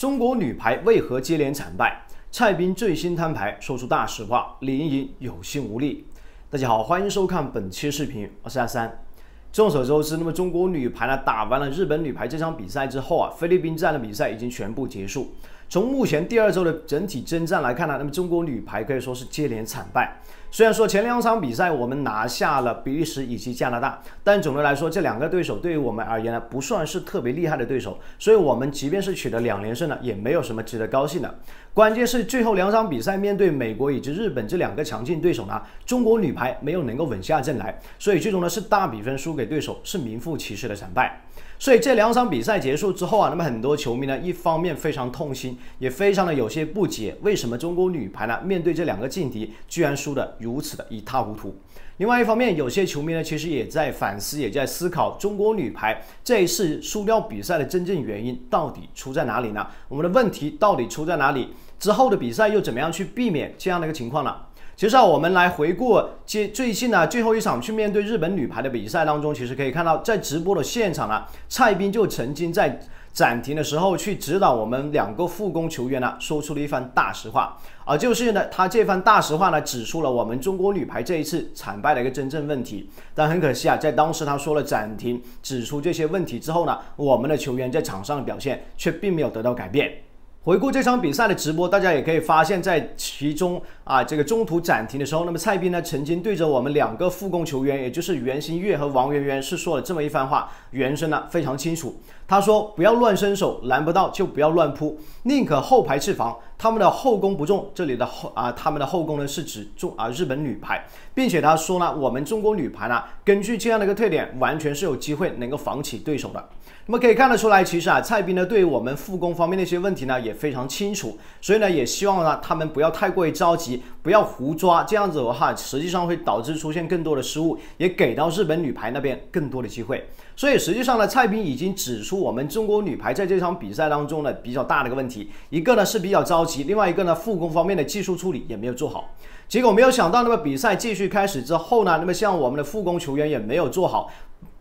中国女排为何接连惨败？蔡斌最新摊牌，说出大实话。李盈莹有心无力。大家好，欢迎收看本期视频，我是阿三。众所周知，那么中国女排呢，打完了日本女排这场比赛之后啊，菲律宾站的比赛已经全部结束。从目前第二周的整体征战来看呢，那么中国女排可以说是接连惨败。虽然说前两场比赛我们拿下了比利时以及加拿大，但总的来说这两个对手对于我们而言呢，不算是特别厉害的对手。所以，我们即便是取得两连胜呢，也没有什么值得高兴的。关键是最后两场比赛面对美国以及日本这两个强劲对手呢，中国女排没有能够稳下阵来，所以最终呢是大比分输给对手，是名副其实的惨败。所以这两场比赛结束之后啊，那么很多球迷呢，一方面非常痛心。也非常的有些不解，为什么中国女排呢面对这两个劲敌，居然输的如此的一塌糊涂？另外一方面，有些球迷呢其实也在反思，也在思考中国女排这一次输掉比赛的真正原因到底出在哪里呢？我们的问题到底出在哪里？之后的比赛又怎么样去避免这样的一个情况呢？实啊，我们来回顾接最近呢最后一场去面对日本女排的比赛当中，其实可以看到在直播的现场呢，蔡斌就曾经在。暂停的时候，去指导我们两个复工球员呢，说出了一番大实话，而就是呢，他这番大实话呢，指出了我们中国女排这一次惨败的一个真正问题。但很可惜啊，在当时他说了暂停，指出这些问题之后呢，我们的球员在场上的表现却并没有得到改变。回顾这场比赛的直播，大家也可以发现，在其中啊，这个中途暂停的时候，那么蔡斌呢，曾经对着我们两个副攻球员，也就是袁心玥和王媛媛，是说了这么一番话，原声呢非常清楚。他说：“不要乱伸手，拦不到就不要乱扑，宁可后排刺防。”他们的后攻不重，这里的后啊，他们的后攻呢是指重啊日本女排，并且他说呢，我们中国女排呢，根据这样的一个特点，完全是有机会能够防起对手的。那么可以看得出来，其实啊，蔡斌呢对于我们复工方面的一些问题呢也非常清楚，所以呢也希望呢他们不要太过于着急，不要胡抓，这样子的话实际上会导致出现更多的失误，也给到日本女排那边更多的机会。所以实际上呢，蔡斌已经指出我们中国女排在这场比赛当中呢比较大的一个问题，一个呢是比较着急。另外一个呢，复工方面的技术处理也没有做好，结果没有想到，那么比赛继续开始之后呢，那么像我们的复工球员也没有做好，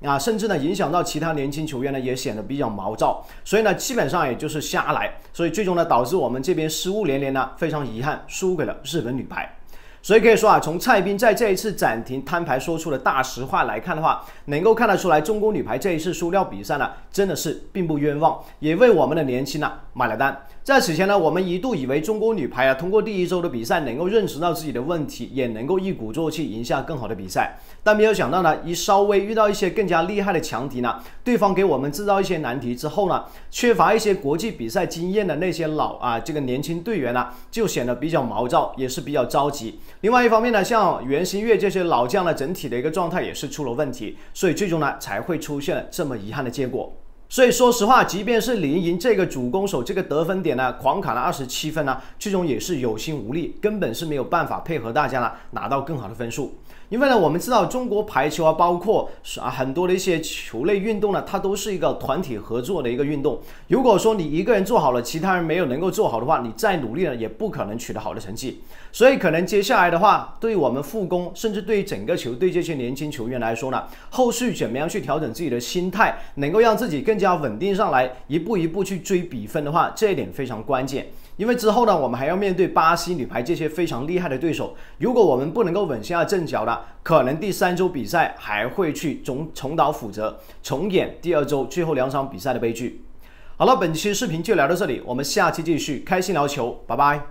啊，甚至呢影响到其他年轻球员呢，也显得比较毛躁，所以呢基本上也就是瞎来，所以最终呢导致我们这边失误连连呢，非常遗憾输给了日本女排。所以可以说啊，从蔡斌在这一次暂停摊牌说出的大实话来看的话，能够看得出来，中国女排这一次输掉比赛呢，真的是并不冤枉，也为我们的年轻呢买了单。在此前呢，我们一度以为中国女排啊，通过第一周的比赛能够认识到自己的问题，也能够一鼓作气赢下更好的比赛，但没有想到呢，一稍微遇到一些更加厉害的强敌呢，对方给我们制造一些难题之后呢，缺乏一些国际比赛经验的那些老啊这个年轻队员呢，就显得比较毛躁，也是比较着急。另外一方面呢，像袁心月这些老将呢，整体的一个状态也是出了问题，所以最终呢才会出现了这么遗憾的结果。所以说实话，即便是李盈莹这个主攻手，这个得分点呢，狂砍了二十七分呢，最终也是有心无力，根本是没有办法配合大家呢拿到更好的分数。因为呢，我们知道中国排球啊，包括啊很多的一些球类运动呢，它都是一个团体合作的一个运动。如果说你一个人做好了，其他人没有能够做好的话，你再努力呢，也不可能取得好的成绩。所以可能接下来的话，对于我们复工，甚至对于整个球队这些年轻球员来说呢，后续怎么样去调整自己的心态，能够让自己更。加稳定上来，一步一步去追比分的话，这一点非常关键。因为之后呢，我们还要面对巴西女排这些非常厉害的对手。如果我们不能够稳下阵脚了，可能第三周比赛还会去重重蹈覆辙，重演第二周最后两场比赛的悲剧。好了，本期视频就聊到这里，我们下期继续开心聊球，拜拜。